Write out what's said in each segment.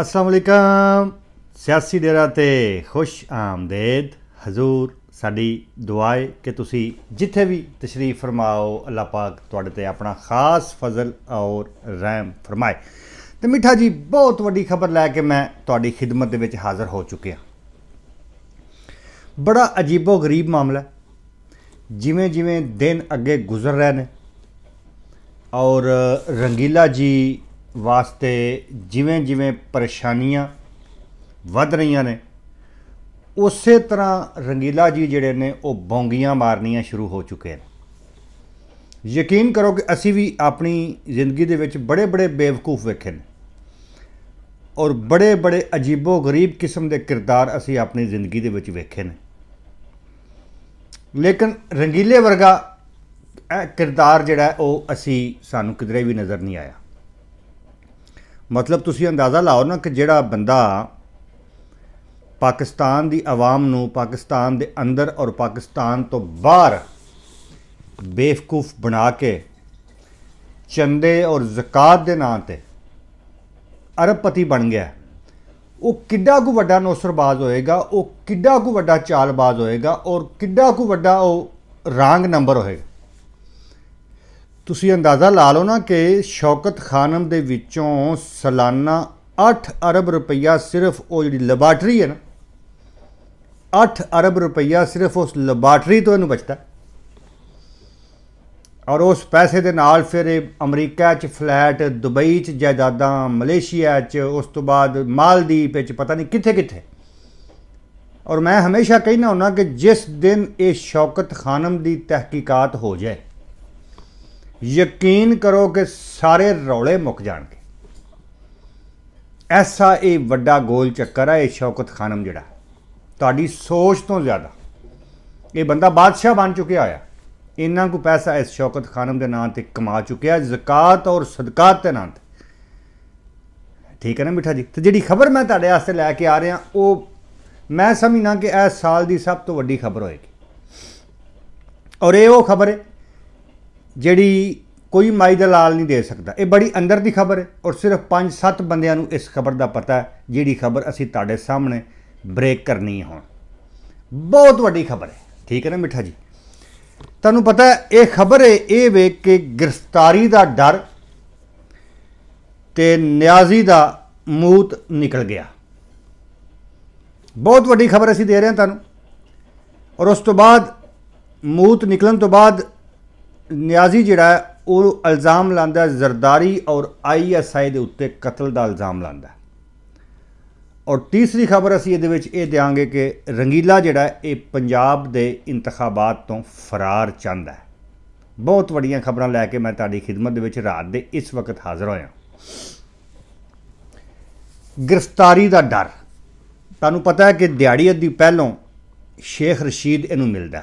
ਅਸਲਾਮ ਅਲੈਕਮ ਸਿਆਸੀ ਡੇਰਾ ਤੇ ਖੁਸ਼ ਆਮਦੇਦ ਹਜ਼ੂਰ ਸਾਡੀ ਦੁਆਏ ਕਿ ਤੁਸੀਂ ਜਿੱਥੇ ਵੀ ਤਸ਼ਰੀਫ ਫਰਮਾਓ ਅੱਲਾਹ ਪਾਕ ਤੁਹਾਡੇ ਤੇ ਆਪਣਾ ਖਾਸ ਫਜ਼ਲ ਔਰ ਰਹਿਮ ਫਰਮਾਏ ਤੇ ਮਿੱਠਾ ਜੀ ਬਹੁਤ ਵੱਡੀ ਖਬਰ ਲੈ ਕੇ ਮੈਂ ਤੁਹਾਡੀ ਖਿਦਮਤ ਦੇ ਵਿੱਚ ਹਾਜ਼ਰ ਹੋ ਚੁੱਕਿਆ ਬੜਾ ਅਜੀਬੋ ਗਰੀਬ ਮਾਮਲਾ ਜਿਵੇਂ ਜਿਵੇਂ ਦਿਨ ਅੱਗੇ ਗੁਜ਼ਰ ਰਹੇ ਨੇ ਔਰ ਰੰਗੀਲਾ ਜੀ ਵਾਸਤੇ ਜਿਵੇਂ ਜਿਵੇਂ ਪਰੇਸ਼ਾਨੀਆਂ ਵੱਧ ਰਹੀਆਂ ਨੇ ਉਸੇ ਤਰ੍ਹਾਂ ਰੰਗੀਲਾ ਜੀ ਜਿਹੜੇ ਨੇ ਉਹ ਬੌਂਗੀਆਂ ਮਾਰਨੀਆਂ ਸ਼ੁਰੂ ਹੋ ਚੁੱਕੇ ਨੇ ਯਕੀਨ ਕਰੋ ਕਿ ਅਸੀਂ ਵੀ ਆਪਣੀ ਜ਼ਿੰਦਗੀ ਦੇ ਵਿੱਚ ਬੜੇ ਬੜੇ ਬੇਵਕੂਫ ਵੇਖੇ ਨੇ ਔਰ ਬੜੇ ਬੜੇ ਅਜੀਬੋ ਗਰੀਬ ਕਿਸਮ ਦੇ ਕਿਰਦਾਰ ਅਸੀਂ ਆਪਣੀ ਜ਼ਿੰਦਗੀ ਦੇ ਵਿੱਚ ਵੇਖੇ ਨੇ ਲੇਕਿਨ ਰੰਗੀਲੇ ਵਰਗਾ ਇਹ ਕਿਰਦਾਰ ਜਿਹੜਾ ਉਹ ਅਸੀਂ ਸਾਨੂੰ ਕਿਧਰੇ ਵੀ ਨਜ਼ਰ ਨਹੀਂ ਆਇਆ ਮਤਲਬ ਤੁਸੀਂ ਅੰਦਾਜ਼ਾ ਲਾਓ ਨਾ ਕਿ ਜਿਹੜਾ ਬੰਦਾ ਪਾਕਿਸਤਾਨ ਦੀ ਆਵਾਮ ਨੂੰ ਪਾਕਿਸਤਾਨ ਦੇ ਅੰਦਰ ਔਰ ਪਾਕਿਸਤਾਨ ਤੋਂ ਬਾਹਰ ਬੇਵਕੂਫ ਬਣਾ ਕੇ ਚੰਦੇ ਔਰ ਜ਼ਕਾਤ ਦੇ ਨਾਂ ਤੇ ਅਰਬਪਤੀ ਬਣ ਗਿਆ ਉਹ ਕਿੱਡਾ ਕੁ ਵੱਡਾ ਨੌਸਰਬਾਜ਼ ਹੋਏਗਾ ਉਹ ਕਿੱਡਾ ਕੁ ਵੱਡਾ ਚਾਲਬਾਜ਼ ਹੋਏਗਾ ਔਰ ਕਿੱਡਾ ਕੁ ਵੱਡਾ ਉਹ ਰਾਂਗ ਨੰਬਰ ਹੋਏਗਾ ਤੁਸੀਂ ਅੰਦਾਜ਼ਾ ਲਾ ਲਓ ਨਾ ਕਿ ਸ਼ੌਕਤ ਖਾਨਮ ਦੇ ਵਿੱਚੋਂ ਸਾਲਾਨਾ 8 ਅਰਬ ਰੁਪਈਆ ਸਿਰਫ ਉਹ ਜਿਹੜੀ ਲੈਬਾਰਟਰੀ ਹੈ ਨਾ 8 ਅਰਬ ਰੁਪਈਆ ਸਿਰਫ ਉਸ ਲੈਬਾਰਟਰੀ ਤੋਂ ਇਹਨੂੰ ਬਚਦਾ ਔਰ ਉਸ ਪੈਸੇ ਦੇ ਨਾਲ ਫਿਰ ਇਹ ਅਮਰੀਕਾ 'ਚ ਫਲੈਟ ਦੁਬਈ 'ਚ ਜਾਇਦਾਦਾਂ ਮਲੇਸ਼ੀਆ 'ਚ ਉਸ ਤੋਂ ਬਾਅਦ ਮਾਲਦੀਪ 'ਚ ਪਤਾ ਨਹੀਂ ਕਿੱਥੇ ਕਿੱਥੇ ਔਰ ਮੈਂ ਹਮੇਸ਼ਾ ਕਹਿਣਾ ਹੁੰਨਾ ਕਿ ਜਿਸ ਦਿਨ ਇਹ ਸ਼ੌਕਤ ਖਾਨਮ ਦੀ ਤਹਿਕੀਕਾਤ ਹੋ ਜਾਏ ਯਕੀਨ ਕਰੋ ਕਿ ਸਾਰੇ ਰੌਲੇ ਮੁੱਕ ਜਾਣਗੇ ਐਸਾ ਇਹ ਵੱਡਾ ਗੋਲ ਚੱਕਰ ਹੈ ਇਹ ਸ਼ੌਕਤ ਖਾਨਮ ਜਿਹੜਾ ਤੁਹਾਡੀ ਸੋਚ ਤੋਂ ਜ਼ਿਆਦਾ ਇਹ ਬੰਦਾ ਬਾਦਸ਼ਾਹ ਬਣ ਚੁੱਕਿਆ ਆ ਇੰਨਾ ਕੋ ਪੈਸਾ ਇਸ ਸ਼ੌਕਤ ਖਾਨਮ ਦੇ ਨਾਂ ਤੇ ਕਮਾ ਚੁੱਕਿਆ ਜ਼ਕਾਤ ਔਰ ਸਦਕਾਤ ਦੇ ਨਾਂ ਤੇ ਠੀਕ ਹੈ ਨਾ ਮਿੱਠਾ ਜੀ ਤੇ ਜਿਹੜੀ ਖਬਰ ਮੈਂ ਤੁਹਾਡੇ ਆਸਤੇ ਲੈ ਕੇ ਆ ਰਿਹਾ ਉਹ ਮੈਂ ਸਮਝਣਾ ਕਿ ਇਸ ਸਾਲ ਦੀ ਸਭ ਤੋਂ ਵੱਡੀ ਖਬਰ ਹੋਏਗੀ ਔਰ ਇਹ ਉਹ ਖਬਰ ਹੈ ਜਿਹੜੀ ਕੋਈ ਮਾਈ ਦਾ ਲਾਲ ਨਹੀਂ ਦੇ ਸਕਦਾ ਇਹ ਬੜੀ ਅੰਦਰ ਦੀ ਖਬਰ ਹੈ ਔਰ ਸਿਰਫ 5-7 ਬੰਦਿਆਂ ਨੂੰ ਇਸ ਖਬਰ ਦਾ ਪਤਾ ਹੈ ਜਿਹੜੀ ਖਬਰ ਅਸੀਂ ਤੁਹਾਡੇ ਸਾਹਮਣੇ ਬ੍ਰੇਕ ਕਰਨੀ ਹੈ ਹੁਣ ਬਹੁਤ ਵੱਡੀ ਖਬਰ ਹੈ ਠੀਕ ਹੈ ਨਾ ਮਿੱਠਾ ਜੀ ਤੁਹਾਨੂੰ ਪਤਾ ਹੈ ਇਹ ਖਬਰ ਹੈ ਇਹ ਵੇਖ ਕੇ ਗ੍ਰਿਫਤਾਰੀ ਦਾ ਡਰ ਤੇ ਨਿਆਜ਼ੀ ਦਾ ਮੂਤ ਨਿਕਲ ਗਿਆ ਬਹੁਤ ਵੱਡੀ ਖਬਰ ਅਸੀਂ ਦੇ ਰਹੇ ਹਾਂ ਤੁਹਾਨੂੰ ਔਰ ਉਸ ਤੋਂ ਬਾਅਦ ਮੂਤ ਨਿਕਲਣ ਤੋਂ ਬਾਅਦ ਨਿਆਜ਼ੀ ਜਿਹੜਾ ਉਹ ਇਲਜ਼ਾਮ ਲਾਂਦਾ ਜ਼ਰਦਾਰੀ ਔਰ ਆਈਐਸਆਈ ਦੇ ਉੱਤੇ ਕਤਲ ਦਾ ਇਲਜ਼ਾਮ ਲਾਂਦਾ ਔਰ ਤੀਸਰੀ ਖਬਰ ਅਸੀਂ ਇਹਦੇ ਵਿੱਚ ਇਹ ਦਿਆਂਗੇ ਕਿ ਰੰਗੀਲਾ ਜਿਹੜਾ ਇਹ ਪੰਜਾਬ ਦੇ ਇੰਤਖਾਬਾਤ ਤੋਂ ਫਰਾਰ ਚਾਹੁੰਦਾ ਹੈ ਬਹੁਤ ਵੱਡੀਆਂ ਖਬਰਾਂ ਲੈ ਕੇ ਮੈਂ ਤੁਹਾਡੀ ਖidmat ਦੇ ਵਿੱਚ ਰਾਤ ਦੇ ਇਸ ਵਕਤ ਹਾਜ਼ਰ ਹੋਇਆ ਗ੍ਰਿਫਤਾਰੀ ਦਾ ਡਰ ਤੁਹਾਨੂੰ ਪਤਾ ਹੈ ਕਿ ਦਿਹਾੜੀ ਅੱਧੀ ਪਹਿਲਾਂ ਸ਼ੇਖ ਰਸ਼ੀਦ ਇਹਨੂੰ ਮਿਲਦਾ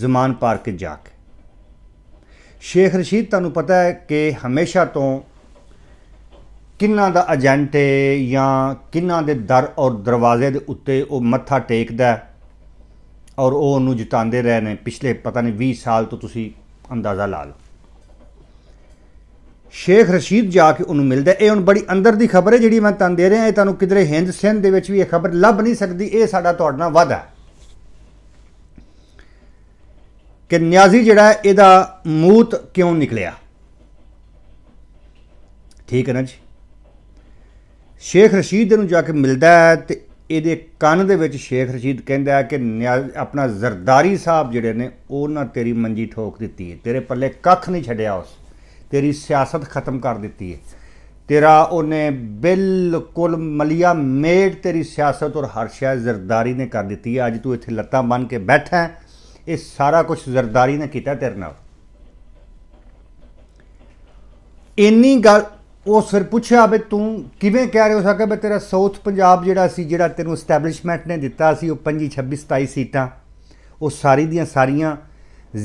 ਜ਼ਮਾਨ ਪਾਰਕ ਜਾ ਕੇ ਸ਼ੇਖ ਰਸ਼ੀਦ ਤੁਹਾਨੂੰ ਪਤਾ ਹੈ ਕਿ ਹਮੇਸ਼ਾ ਤੋਂ ਕਿੰਨਾਂ ਦਾ ਏਜੰਟ ਹੈ ਜਾਂ ਕਿੰਨਾਂ ਦੇ ਦਰ ਔਰ ਦਰਵਾਜ਼ੇ ਦੇ ਉੱਤੇ ਉਹ ਮੱਥਾ ਟੇਕਦਾ ਔਰ ਉਹ ਉਹਨੂੰ ਜਿਤਾਉਂਦੇ ਰਹੇ ਨੇ ਪਿਛਲੇ ਪਤਾ ਨਹੀਂ 20 ਸਾਲ ਤੋਂ ਤੁਸੀਂ ਅੰਦਾਜ਼ਾ ਲਾ ਲਓ ਸ਼ੇਖ ਰਸ਼ੀਦ ਜਾ ਕੇ ਉਹਨੂੰ ਮਿਲਦਾ ਇਹ ਹੁਣ ਬੜੀ ਅੰਦਰ ਦੀ ਖਬਰ ਹੈ ਜਿਹੜੀ ਮੈਂ ਤੁਹਾਨੂੰ ਦੇ ਰਿਹਾ ਇਹ ਤੁਹਾਨੂੰ ਕਿਧਰੇ ਹਿੰਦ ਸਿੰਧ ਦੇ ਵਿੱਚ ਵੀ ਇਹ ਖਬਰ ਲੱਭ ਨਹੀਂ ਸਕਦੀ ਇਹ ਸਾਡਾ ਤੁਹਾਡਾ ਹੈ ਕਿ ਨਿਆਜ਼ੀ ਜਿਹੜਾ ਇਹਦਾ ਮੂਤ ਕਿਉਂ ਨਿਕਲਿਆ ਠੀਕ ਹੈ ਨਾ ਜੀ ਸ਼ੇਖ ਰਸ਼ੀਦ ਨੂੰ ਜਾ ਕੇ ਮਿਲਦਾ ਹੈ ਤੇ ਇਹਦੇ ਕੰਨ ਦੇ ਵਿੱਚ ਸ਼ੇਖ ਰਸ਼ੀਦ ਕਹਿੰਦਾ ਹੈ ਕਿ ਆਪਣਾ ਜ਼ਰਦਾਰੀ ਸਾਹਿਬ ਜਿਹੜੇ ਨੇ ਉਹਨਾਂ ਤੇਰੀ ਮੰਜੀ ਠੋਕ ਦਿੱਤੀ ਹੈ ਤੇਰੇ ਪੱਲੇ ਕੱਖ ਨਹੀਂ ਛੱਡਿਆ ਉਸ ਤੇਰੀ ਸਿਆਸਤ ਖਤਮ ਕਰ ਦਿੱਤੀ ਹੈ ਤੇਰਾ ਉਹਨੇ ਬਿਲਕੁਲ ਮਲਿਆ ਮੇਡ ਤੇਰੀ ਸਿਆਸਤ ਔਰ ਹਰ ਸ਼ੈ ਜ਼ਰਦਾਰੀ ਨੇ ਕਰ ਦਿੱਤੀ ਹੈ ਅੱਜ ਤੂੰ ਇੱਥੇ ਲੱਤਾਂ ਬੰਨ ਕੇ ਬੈਠਾ ਹੈ ਇਹ ਸਾਰਾ ਕੁਝ ਜ਼ਰਦਾਰੀ ਨੇ ਕੀਤਾ ਤੇਰੇ ਨਾਲ ਇੰਨੀ ਗੱਲ ਉਹ ਫਿਰ ਪੁੱਛਿਆ ਵੀ ਤੂੰ ਕਿਵੇਂ ਕਹਿ ਰਹੇ ਹੋ ਸਕਾ ਵੀ ਤੇਰਾ ਸਾਊਥ ਪੰਜਾਬ ਜਿਹੜਾ ਸੀ ਜਿਹੜਾ ਤੈਨੂੰ ਸਟੈਬਲਿਸ਼ਮੈਂਟ ਨੇ ਦਿੱਤਾ ਸੀ ਉਹ 25 26 27 ਸੀਟਾਂ ਉਹ ਸਾਰੀ ਦੀਆਂ ਸਾਰੀਆਂ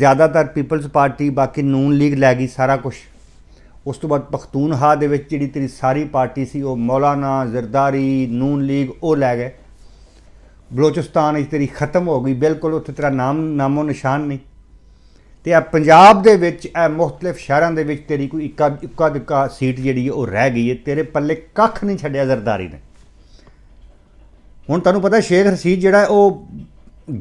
ਜ਼ਿਆਦਾਤਰ ਪੀਪਲਜ਼ ਪਾਰਟੀ ਬਾਕੀ ਨੂਨ ਲੀਗ ਲੈ ਗਈ ਸਾਰਾ ਕੁਝ ਉਸ ਤੋਂ ਬਾਅਦ ਪਖਤੂਨ ਹਾ ਦੇ ਵਿੱਚ ਜਿਹੜੀ ਤੇਰੀ ਸਾਰੀ ਪਾਰਟੀ ਸੀ ਉਹ ਮੌਲਾਨਾ ਜ਼ਰਦਾਰੀ ਨੂਨ ਲੀਗ ਉਹ ਲੈ ਗਏ ਬਲੋਚਿਸਤਾਨ ਇਸ ਤੇਰੀ ਖਤਮ ਹੋ ਗਈ ਬਿਲਕੁਲ ਉੱਥੇ ਤੇਰਾ ਨਾਮ ਨਾਮੋ ਨਿਸ਼ਾਨ ਨਹੀਂ ਤੇ ਆ ਪੰਜਾਬ ਦੇ ਵਿੱਚ ਇਹ ਮੁxtਲਿਫ ਸ਼ਹਿਰਾਂ ਦੇ ਵਿੱਚ ਤੇਰੀ ਕੋਈ ਇੱਕਾ ਇੱਕਾ ਦਿੱਕਾ ਸੀਟ ਜਿਹੜੀ ਉਹ ਰਹਿ ਗਈ ਹੈ ਤੇਰੇ ਪੱਲੇ ਕੱਖ ਨਹੀਂ ਛੱਡਿਆ ਜ਼ਰਦਾਰੀ ਨੇ ਹੁਣ ਤੁਹਾਨੂੰ ਪਤਾ ਸ਼ੇਖ ਰਸੀਦ ਜਿਹੜਾ ਉਹ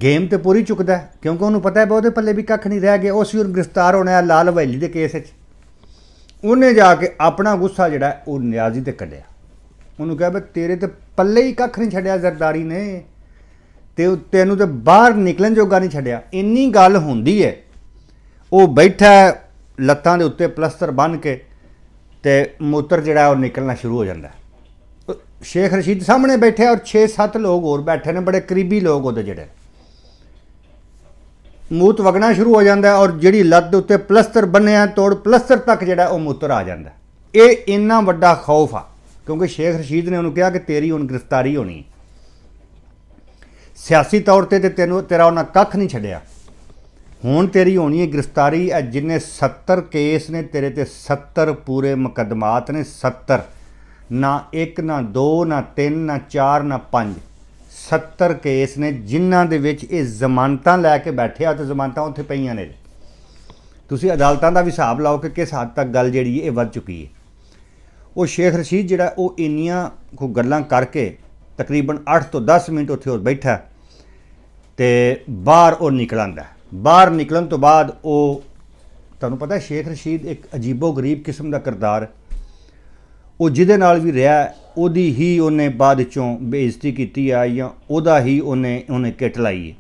ਗੇਮ ਤੇ ਪੂਰੀ ਚੁੱਕਦਾ ਕਿਉਂਕਿ ਉਹਨੂੰ ਪਤਾ ਹੈ ਬਹੁਤੇ ਪੱਲੇ ਵੀ ਕੱਖ ਨਹੀਂ ਰਹਿ ਗਏ ਉਸ ਵੀਰ ਗ੍ਰਿਫਤਾਰ ਹੋਣਾ ਹੈ ਲਾਲ ਵੈਲੀ ਦੇ ਕੇਸ ਵਿੱਚ ਉਹਨੇ ਜਾ ਕੇ ਆਪਣਾ ਗੁੱਸਾ ਜਿਹੜਾ ਉਹ ਨਿਆਜ਼ੀ ਤੇ ਕੱਢਿਆ ਉਹਨੂੰ ਕਿਹਾ ਬਈ ਤੇਰੇ ਤੇ ਪੱਲੇ ਹੀ ਕੱਖ ਨਹੀਂ ਛੱਡਿਆ ਜ਼ਰਦਾਰੀ ਨੇ ਤੇ ਤੈਨੂੰ ਤੇ ਬਾਹਰ ਨਿਕਲਣ ਜੋਗਾ ਨਹੀਂ ਛੱਡਿਆ ਇੰਨੀ ਗੱਲ ਹੁੰਦੀ ਹੈ ਉਹ ਬੈਠਾ ਲੱਤਾਂ ਦੇ ਉੱਤੇ ਪਲਸਟਰ ਬੰਨ ਕੇ ਤੇ ਮੂਤਰ ਜਿਹੜਾ ਉਹ ਨਿਕਲਣਾ ਸ਼ੁਰੂ ਹੋ ਜਾਂਦਾ ਸ਼ੇਖ ਰਸ਼ੀਦ ਸਾਹਮਣੇ ਬੈਠੇ ਔਰ 6-7 ਲੋਕ ਹੋਰ ਬੈਠੇ ਨੇ ਬੜੇ ਕਰੀਬੀ ਲੋਕ ਉਹਦੇ ਜਿਹੜੇ ਮੂਤ ਵਗਣਾ ਸ਼ੁਰੂ ਹੋ ਜਾਂਦਾ ਔਰ ਜਿਹੜੀ ਲੱਤ ਦੇ ਉੱਤੇ ਪਲਸਟਰ ਬੰਨਿਆ ਤੋੜ ਪਲਸਟਰ ਤੱਕ ਜਿਹੜਾ ਉਹ ਮੂਤਰ ਆ ਜਾਂਦਾ ਇਹ ਇੰਨਾ ਵੱਡਾ ਖੌਫ ਆ ਕਿਉਂਕਿ ਸ਼ੇਖ ਰਸ਼ੀਦ ਨੇ ਉਹਨੂੰ ਕਿਹਾ ਕਿ ਤੇਰੀ ਹੁਣ ਗ੍ਰਿਫਤਾਰੀ ਹੋਣੀ ਸਿਆਸੀ ਤੌਰ ਤੇ ਤੇ ਤੈਨੂੰ ਤੇਰਾ ਉਹਨਾਂ ਕੱਖ ਨਹੀਂ ਛੱਡਿਆ ਹੁਣ ਤੇਰੀ ਹੋਣੀ ਹੈ ਗ੍ਰਿਫਤਾਰੀ ਐ ਜਿੰਨੇ 70 ਕੇਸ ਨੇ ਤੇਰੇ ਤੇ 70 ਪੂਰੇ ਮੁਕਦਮਾਤ ਨੇ 70 ਨਾ 1 ਨਾ 2 ਨਾ 3 ਨਾ 4 ਨਾ 5 70 ਕੇਸ ਨੇ ਜਿਨ੍ਹਾਂ ਦੇ ਵਿੱਚ ਇਹ ਜ਼ਮਾਨਤਾਂ ਲੈ ਕੇ ਬੈਠੇ ਆ ਤੇ ਜ਼ਮਾਨਤਾਂ ਉੱਥੇ ਪਈਆਂ ਨੇ ਤੁਸੀਂ ਅਦਾਲਤਾਂ ਦਾ ਵੀ ਹਿਸਾਬ ਲਾਓ ਕਿ ਕਿਸ ਹੱਦ ਤੱਕ ਗੱਲ ਜਿਹੜੀ ਇਹ ਵੱਧ ਚੁੱਕੀ ਹੈ ਉਹ ਸ਼ੇਖ ਰਸ਼ੀਦ ਜਿਹੜਾ ਉਹ ਇੰਨੀਆਂ ਕੋ ਗੱਲਾਂ ਕਰਕੇ ਤਕਰੀਬਨ 8 ਤੋਂ 10 ਮਿੰਟ ਉੱਥੇ ਉਹ ਬੈਠਾ ਤੇ ਬਾਹਰ ਉਹ ਨਿਕਲ ਆਂਦਾ ਬਾਹਰ ਨਿਕਲਣ ਤੋਂ ਬਾਅਦ ਉਹ ਤੁਹਾਨੂੰ ਪਤਾ ਸ਼ੇਖ ਰਸ਼ੀਦ ਇੱਕ ਅਜੀਬੋ ਗਰੀਬ ਕਿਸਮ ਦਾ ਕਰਦਾਰ ਉਹ ਜਿਹਦੇ ਨਾਲ ਵੀ ਰਿਹਾ ਉਹਦੀ ਹੀ ਉਹਨੇ ਬਾਅਦ ਚੋਂ ਬੇਇੱਜ਼ਤੀ ਕੀਤੀ ਆ ਜਾਂ ਉਹਦਾ ਹੀ ਉਹਨੇ ਉਹਨੇ ਕਿੱਟ ਲਾਈ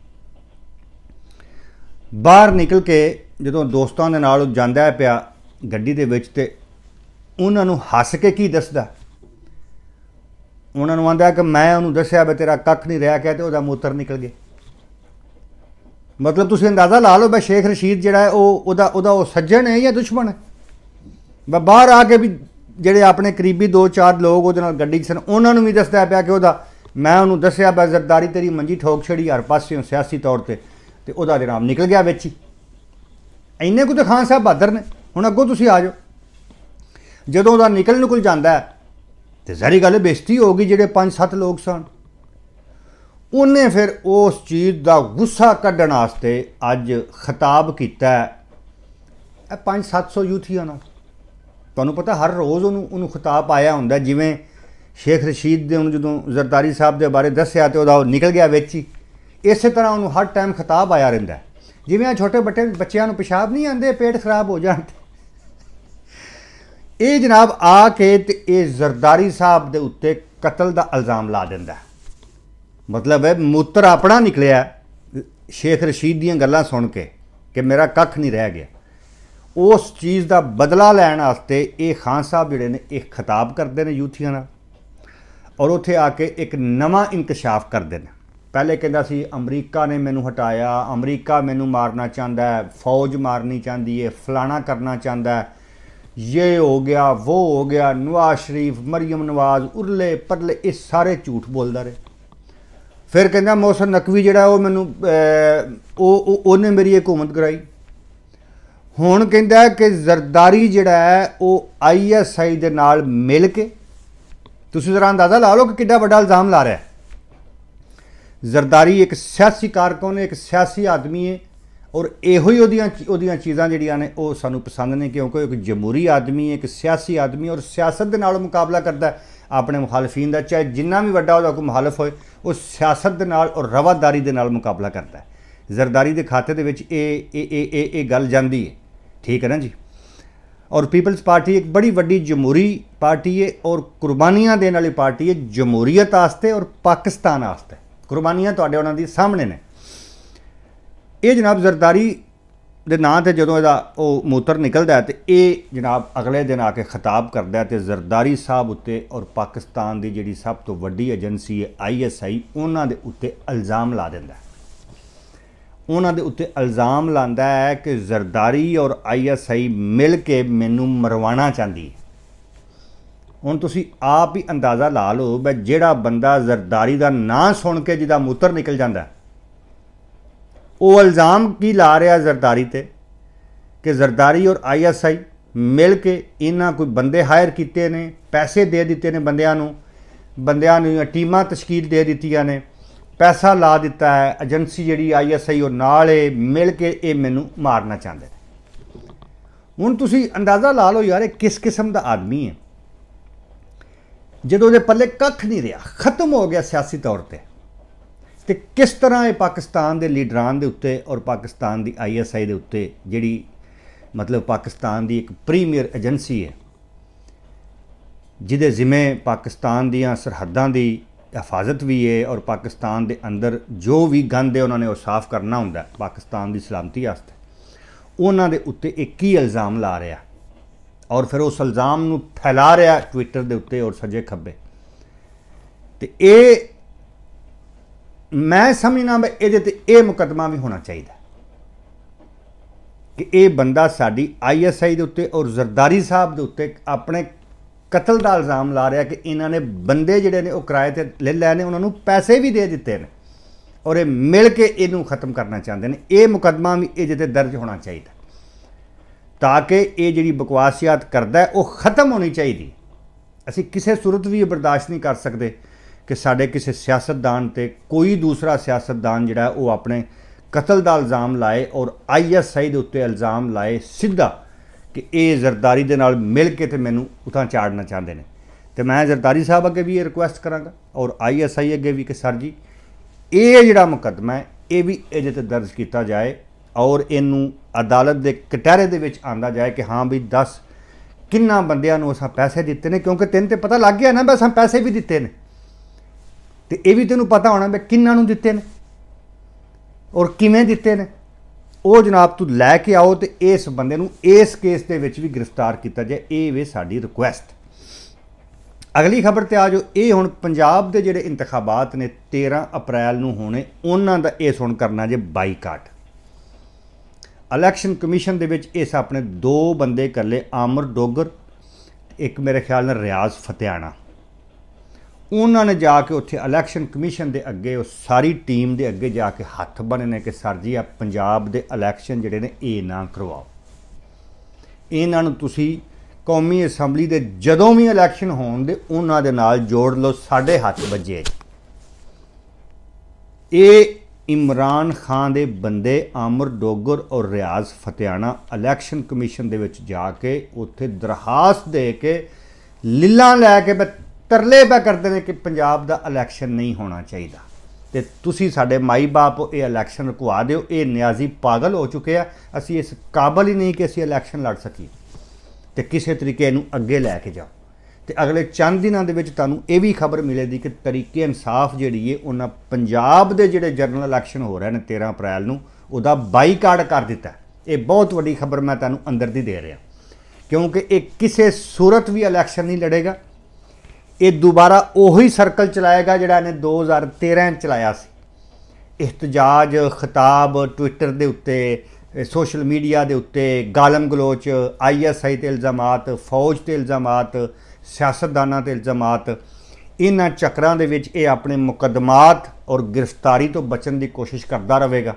ਬਾਹਰ ਨਿਕਲ ਕੇ ਜਦੋਂ ਦੋਸਤਾਂ ਦੇ ਨਾਲ ਜਾਂਦਾ ਪਿਆ ਗੱਡੀ ਦੇ ਵਿੱਚ ਤੇ ਉਹਨਾਂ ਨੂੰ ਹੱਸ ਕੇ ਕੀ ਦੱਸਦਾ ਉਹਨਾਂ ਨੂੰ ਆਂਦਾ ਕਿ ਮੈਂ ਉਹਨੂੰ ਦੱਸਿਆ ਬੇ ਤੇਰਾ ਕੱਖ ਨਹੀਂ ਰਿਹਾ ਕਿ ਤੇ ਉਹਦਾ ਮੂਤਰ ਨਿਕਲ ਗਿਆ ਮਤਲਬ ਤੁਸੀਂ ਅੰਦਾਜ਼ਾ ਲਾ ਲਓ ਬਈ ਸ਼ੇਖ ਰਸ਼ੀਦ ਜਿਹੜਾ ਹੈ ਉਹ ਉਹਦਾ ਉਹਦਾ ਉਹ ਸੱਜਣ ਹੈ ਜਾਂ ਦੁਸ਼ਮਣ ਹੈ ਬਾਹਰ ਆ ਕੇ ਵੀ ਜਿਹੜੇ ਆਪਣੇ ਕਰੀਬੀ 2-4 ਲੋਕ ਉਹਦੇ ਨਾਲ ਗੱਡੀ 'ਚ ਸਨ ਉਹਨਾਂ ਨੂੰ ਵੀ ਦੱਸਦਾ ਪਿਆ ਕਿ ਉਹਦਾ ਮੈਂ ਉਹਨੂੰ ਦੱਸਿਆ ਬੈ ਜ਼ਰਦਾਰੀ ਤੇਰੀ ਮੰਜੀ ਠੋਕ ਛੜੀ ਹਰ ਪਾਸਿਓਂ ਸਿਆਸੀ ਤੌਰ ਤੇ ਤੇ ਉਹਦਾ ਦੇ ਨਾਮ ਨਿਕਲ ਗਿਆ ਵਿੱਚ ਹੀ ਇੰਨੇ ਕੁ ਤਾਂ ਖਾਨ ਸਾਹਿਬ ਬਹਾਦਰ ਨੇ ਹੁਣ ਅੱਗੋਂ ਤੁਸੀਂ ਆ ਜਾਓ ਜਦੋਂ ਉਹਦਾ ਨਿਕਲ ਨਿਕਲ ਜਾਂਦਾ ਤੇ ਜ਼ਰੀ ਗੱਲ ਬੇਇੱਜ਼ਤੀ ਗਈ ਜਿਹੜੇ 5-7 ਲੋਕ ਸਨ ਉਹਨੇ ਫਿਰ ਉਸ ਚੀਜ਼ ਦਾ ਗੁੱਸਾ ਕੱਢਣ ਵਾਸਤੇ ਅੱਜ ਖਿਤਾਬ ਕੀਤਾ ਇਹ 5-700 ਯੂਥੀਆਂ ਨਾਲ ਤੁਹਾਨੂੰ ਪਤਾ ਹਰ ਰੋਜ਼ ਉਹਨੂੰ ਉਹਨੂੰ ਖਿਤਾਬ ਆਇਆ ਹੁੰਦਾ ਜਿਵੇਂ ਸ਼ੇਖ ਰਸ਼ੀਦ ਦੇ ਉਹਨੂੰ ਜਦੋਂ ਜ਼ਰਦਾਰੀ ਸਾਹਿਬ ਦੇ ਬਾਰੇ ਦੱਸਿਆ ਤੇ ਉਹਦਾ ਨਿਕਲ ਗਿਆ ਵਿੱਚ ਹੀ ਇਸੇ ਤਰ੍ਹਾਂ ਉਹਨੂੰ ਹਰ ਟਾਈਮ ਖਿਤਾਬ ਆਇਆ ਰਹਿੰਦਾ ਜਿਵੇਂ ਆ ਛੋਟੇ ਬੱਟੇ ਬੱਚਿਆਂ ਨੂੰ ਪਿਸ਼ਾਬ ਨਹੀਂ ਆਉਂਦੇ ਪੇਟ ਖਰਾਬ ਹੋ ਜਾਂਦਾ ਇਹ ਜਨਾਬ ਆ ਕੇ ਤੇ ਇਹ ਜ਼ਰਦਾਰੀ ਸਾਹਿਬ ਦੇ ਉੱਤੇ ਕਤਲ ਦਾ ਇਲਜ਼ਾਮ ਲਾ ਦਿੰਦਾ ਮਤਲਬ ਹੈ ਮੂਤਰ ਆਪਣਾ ਨਿਕਲਿਆ ਸ਼ੇਖ ਰਸ਼ੀਦ ਦੀਆਂ ਗੱਲਾਂ ਸੁਣ ਕੇ ਕਿ ਮੇਰਾ ਕੱਖ ਨਹੀਂ ਰਹਿ ਗਿਆ ਉਸ ਚੀਜ਼ ਦਾ ਬਦਲਾ ਲੈਣ ਵਾਸਤੇ ਇਹ ਖਾਨ ਸਾਹਿਬ ਜਿਹੜੇ ਨੇ ਇਹ ਖਿਤਾਬ ਕਰਦੇ ਨੇ ਯੂਥੀਆਂ ਨਾਲ ਔਰ ਉੱਥੇ ਆ ਕੇ ਇੱਕ ਨਵਾਂ ਇਨਕਸ਼ਾਫ ਕਰਦੇ ਨੇ ਪਹਿਲੇ ਕਹਿੰਦਾ ਸੀ ਅਮਰੀਕਾ ਨੇ ਮੈਨੂੰ ਹਟਾਇਆ ਅਮਰੀਕਾ ਮੈਨੂੰ ਮਾਰਨਾ ਚਾਹੁੰਦਾ ਹੈ ਫੌਜ ਮਾਰਨੀ ਚਾਹੁੰਦੀ ਹੈ ਫਲਾਣਾ ਕਰਨਾ ਚਾਹੁੰਦਾ ਹੈ ਇਹ ਹੋ ਗਿਆ ਉਹ ਹੋ ਗਿਆ ਨਵਾਜ਼ ਸ਼ਰੀਫ ਮਰੀਮ ਨਵਾਜ਼ ਉਰਲੇ ਪਰਲੇ ਇਹ ਸਾਰੇ ਝੂਠ ਬੋਲਦਾ ਰਹੇ ਫਿਰ ਕਹਿੰਦਾ ਮੌਸਮ ਨਕਵੀ ਜਿਹੜਾ ਉਹ ਮੈਨੂੰ ਉਹ ਉਹਨੇ ਮੇਰੀ ਹਕੂਮਤ ਕਰਾਈ ਹੁਣ ਕਹਿੰਦਾ ਕਿ ਜ਼ਰਦਾਰੀ ਜਿਹੜਾ ਹੈ ਉਹ ਆਈਐਸਆਈ ਦੇ ਨਾਲ ਮਿਲ ਕੇ ਤੁਸੀਂ ਜ਼ਰਾ ਅੰਦਾਜ਼ਾ ਲਾ ਲਓ ਕਿ ਕਿੱਡਾ ਵੱਡਾ ਇਲਜ਼ਾਮ ਲਾ ਰਿਹਾ ਹੈ ਜ਼ਰਦਾਰੀ ਇੱਕ ਸਿਆਸੀ ਕਾਰਕੁਨ ਹੈ ਇੱਕ ਸਿਆਸੀ ਆਦਮੀ ਹੈ ਔਰ ਇਹੋ ਹੀ ਉਹਦੀਆਂ ਉਹਦੀਆਂ ਚੀਜ਼ਾਂ ਜਿਹੜੀਆਂ ਨੇ ਉਹ ਸਾਨੂੰ ਪਸੰਦ ਨੇ ਕਿਉਂਕਿ ਇੱਕ ਜਮਹੂਰੀ ਆਦਮੀ ਹੈ ਇੱਕ ਸਿਆਸੀ ਆਦਮੀ ਔਰ ਸਿਆਸਤ ਦੇ ਨਾਲ ਮੁਕਾਬਲਾ ਕਰਦਾ ਹੈ ਆਪਣੇ ਮੁਖਾਲਫੀਨ ਦਾ ਚਾਹੇ ਜਿੰਨਾ ਵੀ ਵੱਡਾ ਉਹਦਾ ਕੋਈ ਮੁਖਾਲਫ ਹੋਏ ਉਹ ਸਿਆਸਤ ਦੇ ਨਾਲ ਔਰ ਰਵਾਦਾਰੀ ਦੇ ਨਾਲ ਮੁਕਾਬਲਾ ਕਰਦਾ ਹੈ ਜ਼ਰਦਾਰੀ ਦੇ ਖਾਤੇ ਦੇ ਵਿੱਚ ਇਹ ਇਹ ਇਹ ਇਹ ਗੱਲ ਜਾਂਦੀ ਹੈ ਠੀਕ ਹੈ ਨਾ ਜੀ ਔਰ ਪੀਪਲਸ ਪਾਰਟੀ ਇੱਕ ਬੜੀ ਵੱਡੀ ਜਮਹੂਰੀ ਪਾਰਟੀ ਹੈ ਔਰ ਕੁਰਬਾਨੀਆਂ ਦੇਣ ਵਾਲੀ ਪਾਰਟੀ ਹੈ ਜਮਹੂਰੀਅਤ ਆਸਤੇ ਔਰ ਪਾਕਿਸਤਾਨ ਆਸਤੇ ਕੁਰਬਾਨੀਆਂ ਤੁਹਾਡੇ ਉਹਨਾਂ ਦੀ ਸਾਹਮਣੇ ਨੇ ਇਹ ਜਨਾਬ ਜ਼ਰਦਾਰੀ ਦੇ ਨਾਂ ਤੇ ਜਦੋਂ ਇਹਦਾ ਉਹ ਮੂਤਰ ਨਿਕਲਦਾ ਤੇ ਇਹ ਜਨਾਬ ਅਗਲੇ ਦਿਨ ਆ ਕੇ ਖਿਤਾਬ ਕਰਦਾ ਤੇ ਜ਼ਰਦਾਰੀ ਸਾਹਿਬ ਉੱਤੇ ਔਰ ਪਾਕਿਸਤਾਨ ਦੀ ਜਿਹੜੀ ਸਭ ਤੋਂ ਵੱਡੀ ਏਜੰਸੀ ਹੈ ਆਈਐਸਆਈ ਉਹਨਾਂ ਦੇ ਉੱਤੇ ਇਲਜ਼ਾਮ ਲਾ ਦਿੰਦਾ ਉਹਨਾਂ ਦੇ ਉੱਤੇ ਇਲਜ਼ਾਮ ਲਾਂਦਾ ਹੈ ਕਿ ਜ਼ਰਦਾਰੀ ਔਰ ਆਈਐਸਆਈ ਮਿਲ ਕੇ ਮੈਨੂੰ ਮਰਵਾਣਾ ਚਾਹੁੰਦੀ ਹੈ ਹੁਣ ਤੁਸੀਂ ਆਪ ਹੀ ਅੰਦਾਜ਼ਾ ਲਾ ਲਓ ਵੀ ਜਿਹੜਾ ਬੰਦਾ ਜ਼ਰਦਾਰੀ ਦਾ ਨਾਂ ਸੁਣ ਕੇ ਜਿਹਦਾ ਮੂਤਰ ਨਿਕਲ ਜਾਂਦਾ ਉਹ ਇਲਜ਼ਾਮ ਕੀ ਲਾ ਰਿਹਾ ਜ਼ਰਦਾਰੀ ਤੇ ਕਿ ਜ਼ਰਦਾਰੀ ਔਰ ਆਈਐਸਆਈ ਮਿਲ ਕੇ ਇਹਨਾਂ ਕੋਈ ਬੰਦੇ ਹਾਇਰ ਕੀਤੇ ਨੇ ਪੈਸੇ ਦੇ ਦਿੱਤੇ ਨੇ ਬੰਦਿਆਂ ਨੂੰ ਬੰਦਿਆਂ ਨੂੰ ਟੀਮਾਂ ਤਸ਼ਕੀਲ ਦੇ ਦਿੱਤੀਆਂ ਨੇ ਪੈਸਾ ਲਾ ਦਿੱਤਾ ਹੈ ਏਜੰਸੀ ਜਿਹੜੀ ਆਈਐਸਆਈ ਉਹ ਨਾਲ ਏ ਮਿਲ ਕੇ ਇਹ ਮੈਨੂੰ ਮਾਰਨਾ ਚਾਹੁੰਦੇ ਨੇ ਹੁਣ ਤੁਸੀਂ ਅੰਦਾਜ਼ਾ ਲਾ ਲਓ ਯਾਰ ਇਹ ਕਿਸ ਕਿਸਮ ਦਾ ਆਦਮੀ ਹੈ ਜਦੋਂ ਉਹਦੇ ਪੱਲੇ ਕੱਖ ਨਹੀਂ ਰਿਹਾ ਖਤਮ ਹੋ ਗਿਆ ਸਿਆਸੀ ਤੌਰ ਤੇ ਤੇ ਕਿਸ ਤਰ੍ਹਾਂ ਇਹ ਪਾਕਿਸਤਾਨ ਦੇ ਲੀਡਰਾਂ ਦੇ ਉੱਤੇ ਔਰ ਪਾਕਿਸਤਾਨ ਦੀ ਆਈਐਸਆਈ ਦੇ ਉੱਤੇ ਜਿਹੜੀ ਮਤਲਬ ਪਾਕਿਸਤਾਨ ਦੀ ਇੱਕ ਪ੍ਰੀਮੀਅਰ ਏਜੰਸੀ ਹੈ ਜਿਹਦੇ ਜ਼ਿੰਮੇ ਪਾਕਿਸਤਾਨ ਦੀਆਂ ਸਰਹੱਦਾਂ ਦੀ ਹਿਫਾਜ਼ਤ ਵੀ ਹੈ ਔਰ ਪਾਕਿਸਤਾਨ ਦੇ ਅੰਦਰ ਜੋ ਵੀ ਗੰਦ ਹੈ ਉਹਨਾਂ ਨੇ ਉਹ ਸਾਫ਼ ਕਰਨਾ ਹੁੰਦਾ ਪਾਕਿਸਤਾਨ ਦੀ ਸਲਾਮਤੀ ਵਾਸਤੇ ਉਹਨਾਂ ਦੇ ਉੱਤੇ ਇੱਕ ਹੀ ਇਲਜ਼ਾਮ ਲਾ ਰਿਹਾ ਔਰ ਫਿਰ ਉਸ ਇਲਜ਼ਾਮ ਨੂੰ ਫੈਲਾ ਰਿਹਾ ਟਵਿੱਟਰ ਦੇ ਉੱਤੇ ਔਰ ਸੱਜੇ ਖੱਬੇ ਤੇ ਇਹ ਮੈਂ ਸਮਝਣਾ ਵੀ ਇਹਦੇ ਤੇ ਇਹ ਮੁਕਦਮਾ ਵੀ ਹੋਣਾ ਚਾਹੀਦਾ ਕਿ ਇਹ ਬੰਦਾ ਸਾਡੀ ਆਈਐਸਆਈ ਦੇ ਉੱਤੇ ਔਰ ਜ਼ਰਦਾਰੀ ਸਾਹਿਬ ਦੇ ਉੱਤੇ ਆਪਣੇ ਕਤਲ ਦਾ ਇਲਜ਼ਾਮ ਲਾ ਰਿਹਾ ਕਿ ਇਹਨਾਂ ਨੇ ਬੰਦੇ ਜਿਹੜੇ ਨੇ ਉਹ ਕਿਰਾਏ ਤੇ ਲੈ ਲੈ ਨੇ ਉਹਨਾਂ ਨੂੰ ਪੈਸੇ ਵੀ ਦੇ ਦਿੱਤੇ ਨੇ ਔਰ ਇਹ ਮਿਲ ਕੇ ਇਹਨੂੰ ਖਤਮ ਕਰਨਾ ਚਾਹੁੰਦੇ ਨੇ ਇਹ ਮੁਕਦਮਾ ਵੀ ਇਹਦੇ ਤੇ ਦਰਜ ਹੋਣਾ ਚਾਹੀਦਾ ਤਾਂ ਕਿ ਇਹ ਜਿਹੜੀ ਬਕਵਾਸਿਆਤ ਕਰਦਾ ਉਹ ਖਤਮ ਹੋਣੀ ਚਾਹੀਦੀ ਅਸੀਂ ਕਿਸੇ ਸੂਰਤ ਵੀ ਬਰਦਾਸ਼ਤ ਨਹੀਂ ਕਰ ਸਕਦੇ ਕਿ ਸਾਡੇ ਕਿਸੇ ਸਿਆਸਤਦਾਨ ਤੇ ਕੋਈ ਦੂਸਰਾ ਸਿਆਸਤਦਾਨ ਜਿਹੜਾ ਉਹ ਆਪਣੇ ਕਤਲ ਦਾ ਇਲਜ਼ਾਮ ਲਾਏ ਔਰ ਆਈਐਸਆਈ ਦੇ ਉੱਤੇ ਇਲਜ਼ਾਮ ਲਾਏ ਸਿੱਧਾ ਕਿ ਇਹ ਜ਼ਰਦਾਰੀ ਦੇ ਨਾਲ ਮਿਲ ਕੇ ਤੇ ਮੈਨੂੰ ਉਥਾਂ ਚਾੜਨਾ ਚਾਹੁੰਦੇ ਨੇ ਤੇ ਮੈਂ ਜ਼ਰਦਾਰੀ ਸਾਹਿਬ ਅੱਗੇ ਵੀ ਇਹ ਰਿਕੁਐਸਟ ਕਰਾਂਗਾ ਔਰ ਆਈਐਸਆਈ ਅੱਗੇ ਵੀ ਕਿ ਸਰ ਜੀ ਇਹ ਜਿਹੜਾ ਮੁਕੱਦਮਾ ਹੈ ਇਹ ਵੀ ਇਹਦੇ ਤੇ ਦਰਜ ਕੀਤਾ ਜਾਏ ਔਰ ਇਹਨੂੰ ਅਦਾਲਤ ਦੇ ਕਟਹਿਰੇ ਦੇ ਵਿੱਚ ਆਂਦਾ ਜਾਏ ਕਿ ਹਾਂ ਵੀ 10 ਕਿੰਨਾ ਬੰਦਿਆਂ ਨੂੰ ਅਸਾਂ ਪੈਸੇ ਦਿੱਤੇ ਨੇ ਕਿਉਂਕਿ ਤਿੰਨ ਤੇ ਪਤਾ ਲੱਗ ਗਿਆ ਨਾ ਬਸ ਅਸਾਂ ਪੈਸੇ ਵੀ ਦਿੱਤੇ ਨੇ ਤੇ ਇਹ ਵੀ ਤੈਨੂੰ ਪਤਾ ਹੋਣਾ ਮੈਂ ਕਿੰਨਾਂ ਨੂੰ ਦਿੱਤੇ ਨੇ ਔਰ ਕਿਵੇਂ ਦਿੱਤੇ ਨੇ ਉਹ ਜਨਾਬ ਤੂੰ ਲੈ ਕੇ ਆਓ ਤੇ ਇਸ ਬੰਦੇ ਨੂੰ ਇਸ ਕੇਸ ਦੇ ਵਿੱਚ ਵੀ ਗ੍ਰਿਫਤਾਰ ਕੀਤਾ ਜਾਏ ਇਹ ਵੇ ਸਾਡੀ ਰਿਕੁਐਸਟ ਅਗਲੀ ਖਬਰ ਤੇ ਆਜੋ ਇਹ ਹੁਣ ਪੰਜਾਬ ਦੇ ਜਿਹੜੇ ਇੰਤਖਾਬਾਤ ਨੇ 13 ਅਪ੍ਰੈਲ ਨੂੰ ਹੋਣੇ ਉਹਨਾਂ ਦਾ ਇਹ ਸੁਣ ਕਰਨਾ ਜੇ ਬਾਈਕਾਟ ਇਲੈਕਸ਼ਨ ਕਮਿਸ਼ਨ ਦੇ ਵਿੱਚ ਇਸ ਆਪਣੇ ਦੋ ਬੰਦੇ ਕੱਲੇ ਆਮਰ ਡੋਗਰ ਇੱਕ ਮੇਰੇ ਖਿਆਲ ਨਾਲ ਰਿਆਜ਼ ਫਤਿਆਣਾ ਉਹਨਾਂ ਨੇ ਜਾ ਕੇ ਉੱਥੇ ਇਲੈਕਸ਼ਨ ਕਮਿਸ਼ਨ ਦੇ ਅੱਗੇ ਉਹ ਸਾਰੀ ਟੀਮ ਦੇ ਅੱਗੇ ਜਾ ਕੇ ਹੱਥ ਨੇ ਕਿ ਸਰ ਜੀ ਆ ਪੰਜਾਬ ਦੇ ਇਲੈਕਸ਼ਨ ਜਿਹੜੇ ਨੇ ਇਹ ਨਾ ਕਰਵਾਓ ਇਹਨਾਂ ਨੂੰ ਤੁਸੀਂ ਕੌਮੀ ਅਸੈਂਬਲੀ ਦੇ ਜਦੋਂ ਵੀ ਇਲੈਕਸ਼ਨ ਹੋਣ ਦੇ ਉਹਨਾਂ ਦੇ ਨਾਲ ਜੋੜ ਲਓ ਸਾਡੇ ਹੱਥ ਵੱਜੇ ਇਹ ਇਮਰਾਨ ਖਾਨ ਦੇ ਬੰਦੇ ਆਮਰ ਡੋਗਰ ਔਰ ਰਿਆਜ਼ ਫਤਿਆਣਾ ਇਲੈਕਸ਼ਨ ਕਮਿਸ਼ਨ ਦੇ ਵਿੱਚ ਜਾ ਕੇ ਉੱਥੇ ਦਰਖਾਸਤ ਦੇ ਕੇ ਲੀਲਾ ਲੈ ਕੇ ਤਰਲੇ ਪਾ ਕਰਦੇ ਨੇ ਕਿ ਪੰਜਾਬ ਦਾ ਇਲੈਕਸ਼ਨ ਨਹੀਂ ਹੋਣਾ ਚਾਹੀਦਾ ਤੇ ਤੁਸੀਂ ਸਾਡੇ ਮਾਈ ਬਾਪ ਇਹ ਇਲੈਕਸ਼ਨ ਰੁਕਵਾ ਦਿਓ ਇਹ ਨਿਆਜ਼ੀ ਪਾਗਲ ਹੋ ਚੁੱਕੇ ਆ ਅਸੀਂ ਇਸ ਕਾਬਲ ਹੀ ਨਹੀਂ ਕਿ ਅਸੀਂ ਇਲੈਕਸ਼ਨ ਲੜ ਸਕੀਏ ਤੇ ਕਿਸੇ ਤਰੀਕੇ ਨੂੰ ਅੱਗੇ ਲੈ ਕੇ ਜਾਓ ਤੇ ਅਗਲੇ ਚੰਦ ਦਿਨਾਂ ਦੇ ਵਿੱਚ ਤੁਹਾਨੂੰ ਇਹ ਵੀ ਖਬਰ ਮਿਲੇਗੀ ਕਿ ਤਰੀਕੇ ਇਨਸਾਫ ਜਿਹੜੀ ਏ ਉਹਨਾਂ ਪੰਜਾਬ ਦੇ ਜਿਹੜੇ ਜਨਰਲ ਇਲੈਕਸ਼ਨ ਹੋ ਰਹੇ ਨੇ 13 ਅਪ੍ਰੈਲ ਨੂੰ ਉਹਦਾ ਬਾਈਕਾਟ ਕਰ ਦਿੱਤਾ ਇਹ ਬਹੁਤ ਵੱਡੀ ਖਬਰ ਮੈਂ ਤੁਹਾਨੂੰ ਅੰਦਰ ਦੀ ਦੇ ਰਿਹਾ ਕਿਉਂਕਿ ਇਹ ਕਿਸੇ ਸੂਰਤ ਵੀ ਇਲੈਕਸ਼ਨ ਨਹੀਂ ਲੜੇਗਾ ਇਹ ਦੁਬਾਰਾ ਉਹੀ ਸਰਕਲ ਚਲਾਏਗਾ ਜਿਹੜਾ ਇਹਨੇ 2013 ਚਲਾਇਆ ਸੀ ਇhtਜਾਜ ਖਿਤਾਬ ਟਵਿੱਟਰ ਦੇ ਉੱਤੇ ਸੋਸ਼ਲ ਮੀਡੀਆ ਦੇ ਉੱਤੇ ਗਾਲਮ ਗਲੋਚ ਆਈਐਸਆਈ ਤੇ ਇਲਜ਼ਾਮਾਤ ਫੌਜ ਤੇ ਇਲਜ਼ਾਮਾਤ ਸਿਆਸਤਦਾਨਾਂ ਤੇ ਇਲਜ਼ਾਮਾਤ ਇਹਨਾਂ ਚੱਕਰਾਂ ਦੇ ਵਿੱਚ ਇਹ ਆਪਣੇ ਮੁਕਦਮਾਤ ਔਰ ਗ੍ਰਿਫਤਾਰੀ ਤੋਂ ਬਚਣ ਦੀ ਕੋਸ਼ਿਸ਼ ਕਰਦਾ ਰਹੇਗਾ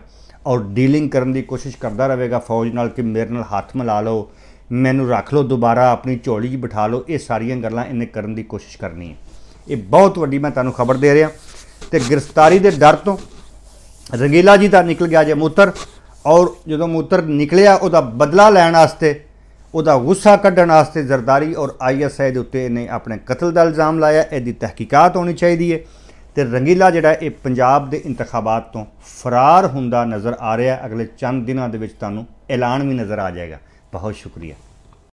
ਔਰ ਡੀਲਿੰਗ ਕਰਨ ਦੀ ਕੋਸ਼ਿਸ਼ ਕਰਦਾ ਰਹੇਗਾ ਫੌਜ ਨਾਲ ਕਿ ਮੇਰੇ ਨਾਲ ਹੱਥ ਮਿਲਾ ਲਓ ਮੈਨੂੰ ਰੱਖ ਲਓ ਦੁਬਾਰਾ ਆਪਣੀ ਝੋਲੀ 'ਚ ਬਿਠਾ ਲਓ ਇਹ ਸਾਰੀਆਂ ਗੱਲਾਂ ਇਹਨੇ ਕਰਨ ਦੀ ਕੋਸ਼ਿਸ਼ ਕਰਨੀ ਹੈ ਇਹ ਬਹੁਤ ਵੱਡੀ ਮੈਂ ਤੁਹਾਨੂੰ ਖਬਰ ਦੇ ਰਿਹਾ ਤੇ ਗ੍ਰਿਫਤਾਰੀ ਦੇ ਡਰ ਤੋਂ ਰੰਗੀਲਾ ਜੀ ਦਾ ਨਿਕਲ ਗਿਆ ਜੇ ਮੂਤਰ ਔਰ ਜਦੋਂ ਮੂਤਰ ਨਿਕਲਿਆ ਉਹਦਾ ਬਦਲਾ ਲੈਣ ਵਾਸਤੇ ਉਹਦਾ ਗੁੱਸਾ ਕੱਢਣ ਵਾਸਤੇ ਜ਼ਰਦਾਰੀ ਔਰ ਆਈਐਸਆਈ ਦੇ ਉੱਤੇ ਇਹਨੇ ਆਪਣੇ ਕਤਲ ਦਾ ਇਲਜ਼ਾਮ ਲਾਇਆ ਇਹਦੀ ਤਹਿਕੀਕਾਤ ਹੋਣੀ ਚਾਹੀਦੀ ਹੈ ਤੇ ਰੰਗੀਲਾ ਜਿਹੜਾ ਇਹ ਪੰਜਾਬ ਦੇ ਇੰਤਖਾਬਾਤ ਤੋਂ ਫਰਾਰ ਹੁੰਦਾ ਨਜ਼ਰ ਆ ਰਿਹਾ ਅਗਲੇ ਚੰਦ ਦਿਨਾਂ ਦੇ ਵਿੱਚ ਤੁਹਾਨੂੰ ਐਲਾਨ ਵੀ ਨਜ਼ਰ ਆ ਜਾਏਗਾ ਬਹੁਤ ਸ਼ੁਕਰੀਆ